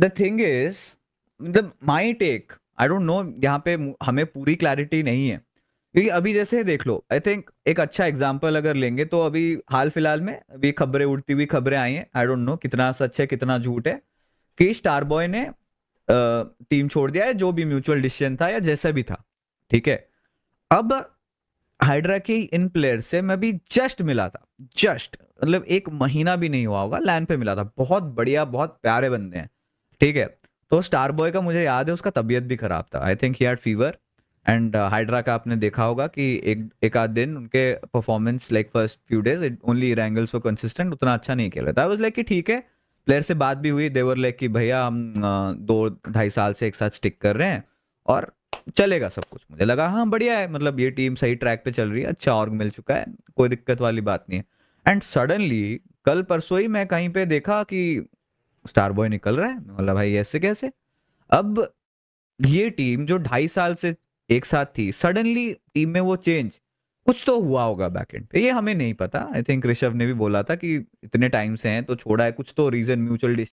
the thing is the my take I don't know यहाँ पे हमें पूरी क्लैरिटी नहीं है क्योंकि अभी जैसे देख लो आई थिंक एक अच्छा एग्जाम्पल अगर लेंगे तो अभी हाल फिलहाल में अभी खबरें उड़ती हुई खबरें आई हैं आई डोंट नो कितना सच है कितना झूठ है कि स्टार बॉय ने टीम छोड़ दिया है जो भी म्यूचुअल डिसीजन था या जैसा भी था ठीक है अब हाइड्रा के इन प्लेयर से मैं भी जस्ट मिला था जस्ट मतलब एक महीना भी नहीं हुआ होगा लैंड पे मिला था बहुत बढ़िया बहुत प्यारे बंदे हैं ठीक है तो स्टार बॉय का मुझे याद है उसका तबियत भी खराब था I think he had fever and Hydra का आपने देखा होगा कि एक एक आध दिन उनके performance like first few days it only wrangles for consistent उतना अच्छा नहीं खेल रहा था वॉज लाइक कि ठीक है प्लेयर से बात भी हुई देवर लाइक कि भैया हम uh, दो ढाई साल से एक साथ स्टिक कर रहे हैं और चलेगा सब कुछ मुझे लगा हाँ बढ़िया है मतलब ये टीम सही ट्रैक पे चल रही है अच्छा ऑर्ग मिल चुका है कोई दिक्कत वाली बात नहीं है एंड सडनली कल परसों ही मैं कहीं पे देखा कि स्टार बॉय निकल रहा है बोला भाई ऐसे कैसे अब ये टीम जो ढाई साल से एक साथ थी सडनली टीम में वो चेंज कुछ तो हुआ होगा बैकेंड पे ये हमें नहीं पता आई थिंक ऋषभ ने भी बोला था कि इतने टाइम से हैं तो छोड़ा है कुछ तो रीजन म्यूचुअल